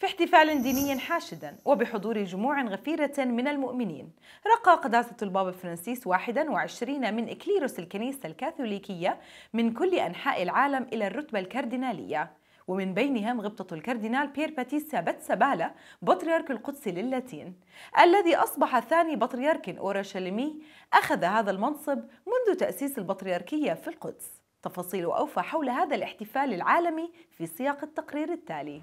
في احتفال ديني حاشدا وبحضور جموع غفيرة من المؤمنين رقى قداسة البابا فرانسيس 21 من إكليروس الكنيسة الكاثوليكية من كل أنحاء العالم إلى الرتبة الكاردينالية ومن بينهم غبطة الكاردينال بير باتيسا باتسابالا بطريرك القدس للاتين الذي أصبح ثاني بطريرك أورشليمي أخذ هذا المنصب منذ تأسيس البطريركية في القدس تفاصيل أوفى حول هذا الاحتفال العالمي في سياق التقرير التالي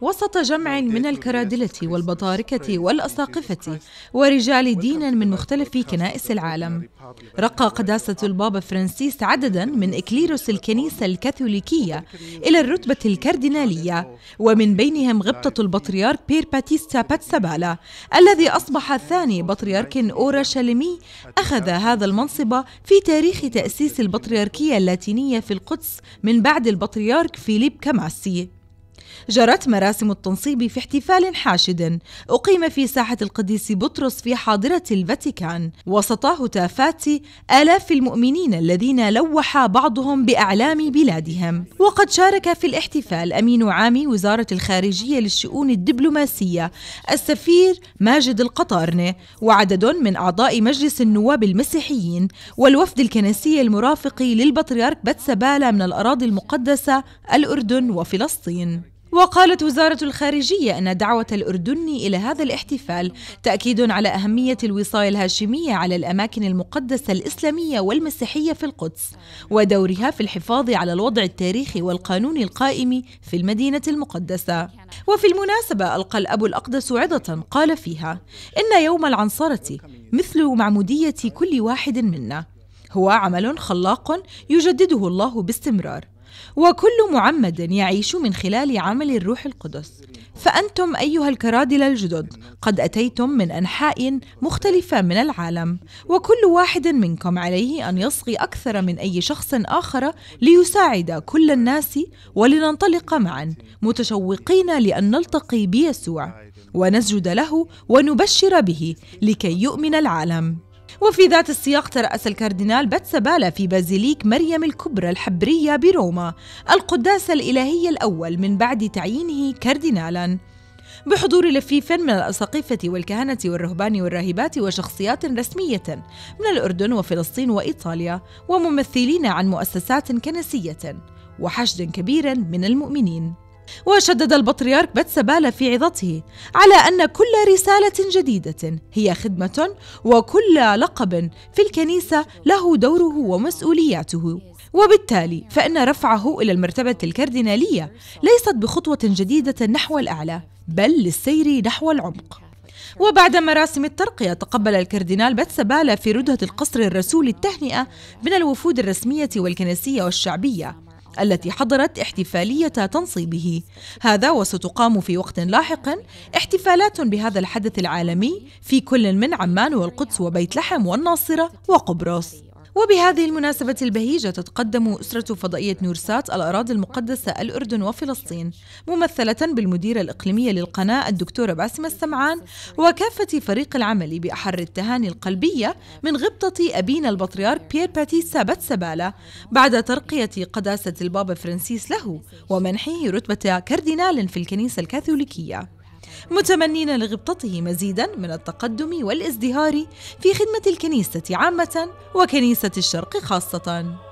وسط جمع من الكرادلة والبطاركة والأساقفة ورجال دين من مختلف كنائس العالم رقى قداسة البابا فرانسيس عددا من إكليروس الكنيسة الكاثوليكية إلى الرتبة الكاردينالية ومن بينهم غبطة البطريرك بير باتيستا باتسابالا الذي أصبح ثاني بطريرك أورشليمي أخذ هذا المنصب في تاريخ تأسيس البطريركية اللاتينية في القدس من بعد البطريرك فيليب كاماسي جرت مراسم التنصيب في احتفال حاشد أقيم في ساحة القديس بطرس في حاضرة الفاتيكان وسط هتافات آلاف المؤمنين الذين لوح بعضهم بأعلام بلادهم وقد شارك في الاحتفال أمين عام وزارة الخارجية للشؤون الدبلوماسية السفير ماجد القطارنة وعدد من أعضاء مجلس النواب المسيحيين والوفد الكنسي المرافق للبطريرك بتسبالة من الأراضي المقدسة الأردن وفلسطين وقالت وزارة الخارجية أن دعوة الأردن إلى هذا الاحتفال تأكيد على أهمية الوصاية الهاشمية على الأماكن المقدسة الإسلامية والمسيحية في القدس ودورها في الحفاظ على الوضع التاريخي والقانون القائم في المدينة المقدسة وفي المناسبة ألقى الأب الأقدس عظة قال فيها إن يوم العنصرة مثل معمودية كل واحد منا هو عمل خلاق يجدده الله باستمرار وكل معمد يعيش من خلال عمل الروح القدس فأنتم أيها الكرادلة الجدد قد أتيتم من أنحاء مختلفة من العالم وكل واحد منكم عليه أن يصغي أكثر من أي شخص آخر ليساعد كل الناس ولننطلق معا متشوقين لأن نلتقي بيسوع ونسجد له ونبشر به لكي يؤمن العالم وفي ذات السياق ترأس الكاردينال باتسابالا في بازيليك مريم الكبرى الحبرية بروما القداس الإلهي الأول من بعد تعيينه كاردينالاً بحضور لفيف من الأساقفة والكهنة والرهبان والراهبات وشخصيات رسمية من الأردن وفلسطين وإيطاليا وممثلين عن مؤسسات كنسية وحشد كبير من المؤمنين وشدد البطريرك بتسبالة في عظته على أن كل رسالة جديدة هي خدمة وكل لقب في الكنيسة له دوره ومسؤولياته وبالتالي فإن رفعه إلى المرتبة الكاردينالية ليست بخطوة جديدة نحو الأعلى بل للسير نحو العمق وبعد مراسم الترقية تقبل الكاردينال باتسابالا في ردهة القصر الرسول التهنئة من الوفود الرسمية والكنسية والشعبية التي حضرت احتفالية تنصيبه هذا وستقام في وقت لاحق احتفالات بهذا الحدث العالمي في كل من عمان والقدس وبيت لحم والناصرة وقبرص وبهذه المناسبة البهيجة تتقدم أسرة فضائية نورسات الأراضي المقدسة الأردن وفلسطين ممثلة بالمديرة الإقليمية للقناة الدكتورة باسمة السمعان وكافة فريق العمل بأحر التهاني القلبية من غبطة أبينا البطريرك بيير باتي سابت سبالة بعد ترقية قداسة البابا فرانسيس له ومنحه رتبة كاردينال في الكنيسة الكاثوليكية متمنين لغبطته مزيدا من التقدم والازدهار في خدمة الكنيسة عامة وكنيسة الشرق خاصة